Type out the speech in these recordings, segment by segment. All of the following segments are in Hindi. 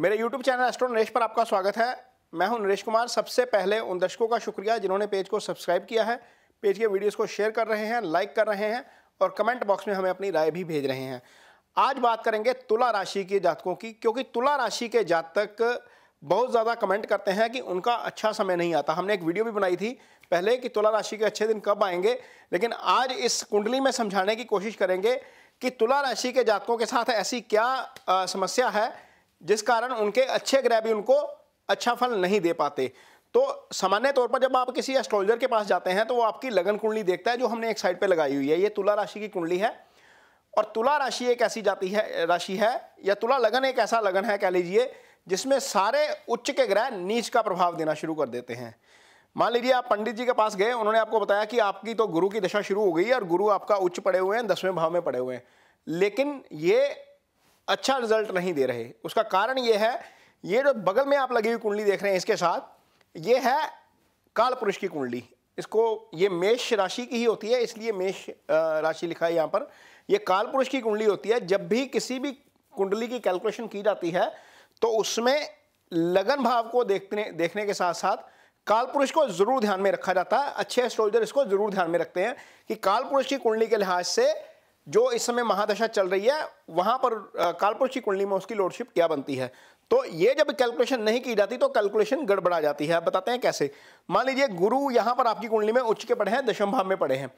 मेरे यूट्यूब चैनल एस्ट्रो नरेश पर आपका स्वागत है मैं हूं नरेश कुमार सबसे पहले उन दर्शकों का शुक्रिया जिन्होंने पेज को सब्सक्राइब किया है पेज के वीडियोस को शेयर कर रहे हैं लाइक कर रहे हैं और कमेंट बॉक्स में हमें अपनी राय भी भेज रहे हैं आज बात करेंगे तुला राशि के जातकों की क्योंकि तुला राशि के जातक बहुत ज़्यादा कमेंट करते हैं कि उनका अच्छा समय नहीं आता हमने एक वीडियो भी बनाई थी पहले कि तुला राशि के अच्छे दिन कब आएंगे लेकिन आज इस कुंडली में समझाने की कोशिश करेंगे कि तुला राशि के जातकों के साथ ऐसी क्या समस्या है जिस कारण उनके अच्छे ग्रह भी उनको अच्छा फल नहीं दे पाते तो सामान्य तौर पर जब आप किसी एस्ट्रोलॉजर के पास जाते हैं तो वो आपकी लगन कुंडली देखता है जो हमने एक साइड पे लगाई हुई है ये तुला राशि की कुंडली है और तुला राशि एक ऐसी जाती है राशि है या तुला लगन एक ऐसा लगन है कह लीजिए जिसमें सारे उच्च के ग्रह नीच का प्रभाव देना शुरू कर देते हैं मान लीजिए आप पंडित जी के पास गए उन्होंने आपको बताया कि आपकी तो गुरु की दशा शुरू हो गई है और गुरु आपका उच्च पड़े हुए हैं दसवें भाव में पड़े हुए हैं लेकिन ये अच्छा रिजल्ट नहीं दे रहे उसका कारण ये है ये जो बगल में आप लगी हुई कुंडली देख रहे हैं इसके साथ ये है काल पुरुष की कुंडली इसको ये मेष राशि की ही होती है इसलिए मेष राशि लिखा है यहाँ पर ये काल पुरुष की कुंडली होती है जब भी किसी भी कुंडली की कैलकुलेशन की जाती है तो उसमें लगन भाव को देखने देखने के साथ साथ काल पुरुष को जरूर ध्यान में रखा जाता है अच्छे एस्ट्रोलॉजर इसको जरूर ध्यान में रखते हैं कि काल पुरुष की कुंडली के लिहाज से जो इस समय महादशा चल रही है वहां पर की कुंडली में उसकी लोडशिप क्या बनती है तो ये जब कैलकुलेशन नहीं की जाती तो कैलकुलेशन गड़बड़ा जाती है बताते हैं कैसे मान लीजिए गुरु यहाँ पर आपकी कुंडली में उच्च के पड़े हैं दशम भाव में पड़े हैं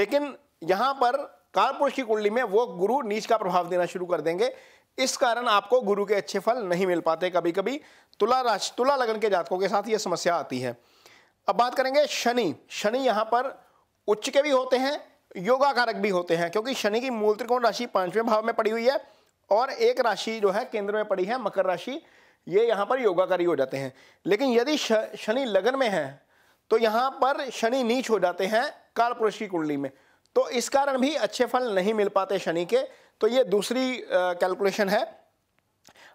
लेकिन यहाँ पर कालपुरुष की कुंडली में वो गुरु नीच का प्रभाव देना शुरू कर देंगे इस कारण आपको गुरु के अच्छे फल नहीं मिल पाते कभी कभी तुला राशि तुला लगन के जातकों के साथ ये समस्या आती है अब बात करेंगे शनि शनि यहाँ पर उच्च के भी होते हैं योगा कारक भी होते हैं क्योंकि शनि की मूल त्रिकोण राशि पांचवें भाव में पड़ी हुई है और एक राशि जो है केंद्र में पड़ी है मकर राशि ये यहाँ पर योगाकारी हो जाते हैं लेकिन यदि शनि लगन में है तो यहाँ पर शनि नीच हो जाते हैं काल पुरुष की कुंडली में तो इस कारण भी अच्छे फल नहीं मिल पाते शनि के तो ये दूसरी कैलकुलेशन है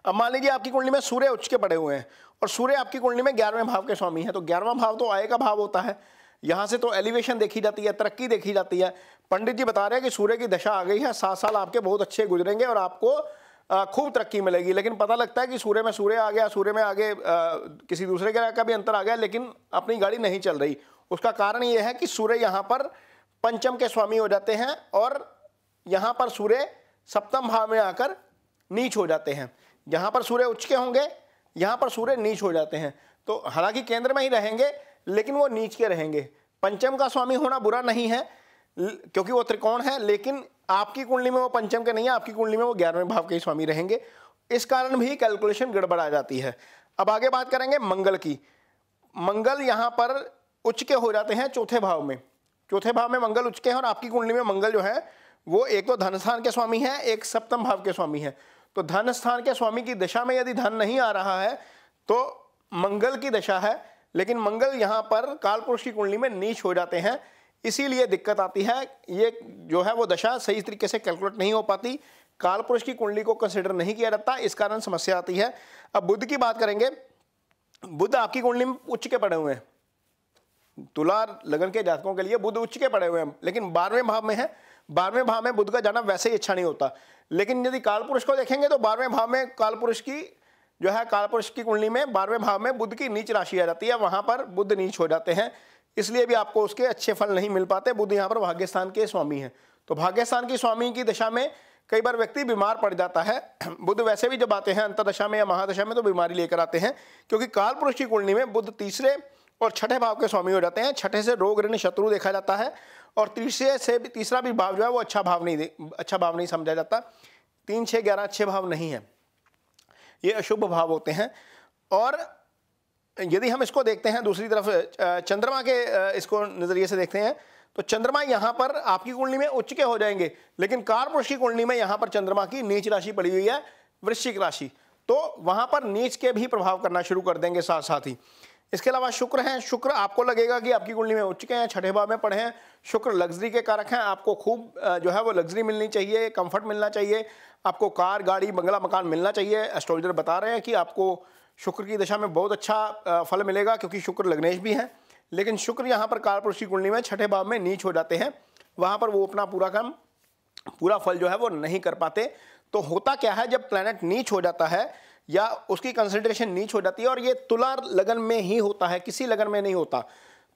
अब मान लीजिए आपकी कुंडली में सूर्य उच्च के पड़े हुए हैं और सूर्य आपकी कुंडली में ग्यारहवें भाव के स्वामी है तो ग्यारहवा भाव तो आय का भाव होता है यहाँ से तो एलिवेशन देखी जाती है तरक्की देखी जाती है पंडित जी बता रहे हैं कि सूर्य की दशा आ गई है सात साल आपके बहुत अच्छे गुजरेंगे और आपको खूब तरक्की मिलेगी लेकिन पता लगता है कि सूर्य में सूर्य आ गया सूर्य में आगे आ, किसी दूसरे ग्रह का भी अंतर आ गया लेकिन अपनी गाड़ी नहीं चल रही उसका कारण यह है कि सूर्य यहाँ पर पंचम के स्वामी हो जाते हैं और यहाँ पर सूर्य सप्तम भाव में आकर नीच हो जाते हैं यहाँ पर सूर्य उच्च के होंगे यहाँ पर सूर्य नीच हो जाते हैं तो हालांकि केंद्र में ही रहेंगे लेकिन वो नीच के रहेंगे पंचम का स्वामी होना बुरा नहीं है क्योंकि वो त्रिकोण है लेकिन आपकी कुंडली में वो पंचम के नहीं है आपकी कुंडली में वो ग्यारहवें भाव के ही स्वामी रहेंगे इस कारण भी कैलकुलेशन गड़बड़ा जाती है अब आगे बात करेंगे मंगल की मंगल यहाँ पर उच्च के हो जाते हैं चौथे भाव में चौथे भाव में मंगल उच्च के हैं और आपकी कुंडली में मंगल जो है वो एक तो धन स्थान के स्वामी है एक सप्तम भाव के स्वामी है तो धन स्थान के स्वामी की दशा में यदि धन नहीं आ रहा है तो मंगल की दशा है लेकिन मंगल यहाँ पर कालपुरुष की कुंडली में नीच हो जाते हैं इसीलिए दिक्कत आती है ये जो है वो दशा सही तरीके से कैलकुलेट नहीं हो पाती कालपुरुष की कुंडली को कंसिडर नहीं किया जाता इस कारण समस्या आती है अब बुद्ध की बात करेंगे बुद्ध आपकी कुंडली में उच्च के पड़े हुए हैं तुला लगन के जातकों के लिए बुद्ध उच्च के पड़े हुए हैं लेकिन बारहवें भाव में है बारहवें भाव में बुद्ध का जाना वैसे ही अच्छा नहीं होता लेकिन यदि कालपुरुष को देखेंगे तो बारहवें भाव में कालपुरुष की जो है कालपुरुष की कुंडली में बारहवें भाव में बुद्ध की नीच राशि आ जाती है वहाँ पर बुद्ध नीच हो जाते हैं इसलिए भी आपको उसके अच्छे फल नहीं मिल पाते बुद्ध यहाँ पर भाग्यस्थान के स्वामी हैं तो भाग्यस्थान की स्वामी की दशा में कई बार व्यक्ति बीमार पड़ जाता है बुद्ध वैसे भी जब आते हैं अंतरदशा में या महादशा में तो बीमारी लेकर आते हैं क्योंकि काल पुरुष की कुंडली में बुद्ध तीसरे और छठे भाव के स्वामी हो जाते हैं छठे से रोग ऋण शत्रु देखा जाता है और तीसरे से भी तीसरा भी भाव जो है वो अच्छा भाव नहीं अच्छा भाव नहीं समझा जाता तीन छः ग्यारह अच्छे भाव नहीं है ये अशुभ भाव होते हैं और यदि हम इसको देखते हैं दूसरी तरफ चंद्रमा के इसको नज़रिए से देखते हैं तो चंद्रमा यहाँ पर आपकी कुंडली में उच्च के हो जाएंगे लेकिन कारपुरुष की कुंडली में यहाँ पर चंद्रमा की नीच राशि पड़ी हुई है वृश्चिक राशि तो वहाँ पर नीच के भी प्रभाव करना शुरू कर देंगे साथ साथ ही इसके अलावा शुक्र हैं शुक्र आपको लगेगा कि आपकी कुंडली में उच्च के हैं छठे भाव में पढ़े हैं शुक्र लग्जरी के कारक हैं आपको खूब जो है वो लग्जरी मिलनी चाहिए कंफर्ट मिलना चाहिए आपको कार गाड़ी बंगला मकान मिलना चाहिए एस्ट्रोलॉजर बता रहे हैं कि आपको शुक्र की दशा में बहुत अच्छा फल मिलेगा क्योंकि शुक्र लग्नेश भी हैं लेकिन शुक्र यहाँ पर कारपुरुष की कुंडली में छठे भाव में नीच हो जाते हैं वहाँ पर वो अपना पूरा काम पूरा फल जो है वो नहीं कर पाते तो होता क्या है जब प्लानट नीच हो जाता है या उसकी कंसिडरेशन नीच हो जाती है और ये तुला लगन में ही होता है किसी लगन में नहीं होता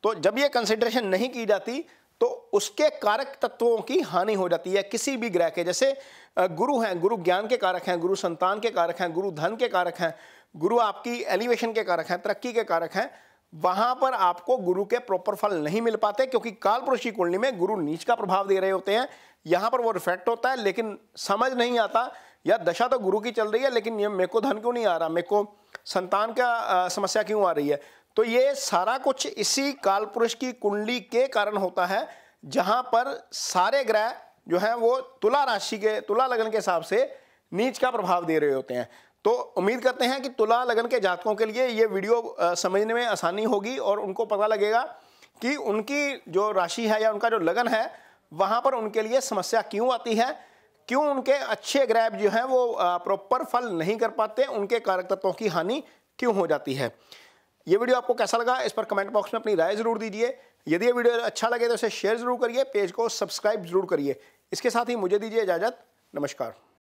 तो जब ये कंसिडरेशन नहीं की जाती तो उसके कारक तत्वों की हानि हो जाती है किसी भी ग्रह के जैसे गुरु हैं गुरु ज्ञान के कारक हैं गुरु संतान के कारक हैं गुरु धन के कारक हैं गुरु आपकी एलिवेशन के कारक हैं तरक्की के कारक हैं वहां पर आपको गुरु के प्रॉपर फल नहीं मिल पाते क्योंकि कालपुरुषी कुंडली में गुरु नीच का प्रभाव दे रहे होते हैं यहां पर वो रिफेक्ट होता है लेकिन समझ नहीं आता या दशा तो गुरु की चल रही है लेकिन ये मेरे को धन क्यों नहीं आ रहा मेरे को संतान का समस्या क्यों आ रही है तो ये सारा कुछ इसी काल पुरुष की कुंडली के कारण होता है जहाँ पर सारे ग्रह जो हैं वो तुला राशि के तुला लगन के हिसाब से नीच का प्रभाव दे रहे होते हैं तो उम्मीद करते हैं कि तुला लगन के जातकों के लिए ये वीडियो समझने में आसानी होगी और उनको पता लगेगा कि उनकी जो राशि है या उनका जो लगन है वहाँ पर उनके लिए समस्या क्यों आती है क्यों उनके अच्छे ग्रैब जो हैं वो प्रॉपर फल नहीं कर पाते उनके कारक तत्वों की हानि क्यों हो जाती है ये वीडियो आपको कैसा लगा इस पर कमेंट बॉक्स में अपनी राय ज़रूर दीजिए यदि ये वीडियो अच्छा लगे तो इसे शेयर ज़रूर करिए पेज को सब्सक्राइब ज़रूर करिए इसके साथ ही मुझे दीजिए इजाज़त नमस्कार